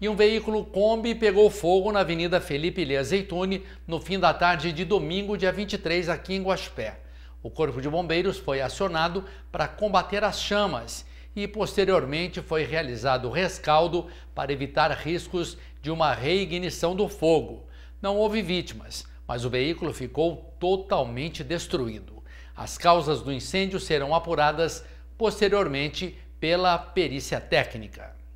e um veículo Kombi pegou fogo na Avenida Felipe Lê Azeitune no fim da tarde de domingo, dia 23, aqui em Guaxpé. O Corpo de Bombeiros foi acionado para combater as chamas e, posteriormente, foi realizado o rescaldo para evitar riscos de uma reignição do fogo. Não houve vítimas, mas o veículo ficou totalmente destruído. As causas do incêndio serão apuradas posteriormente pela perícia técnica.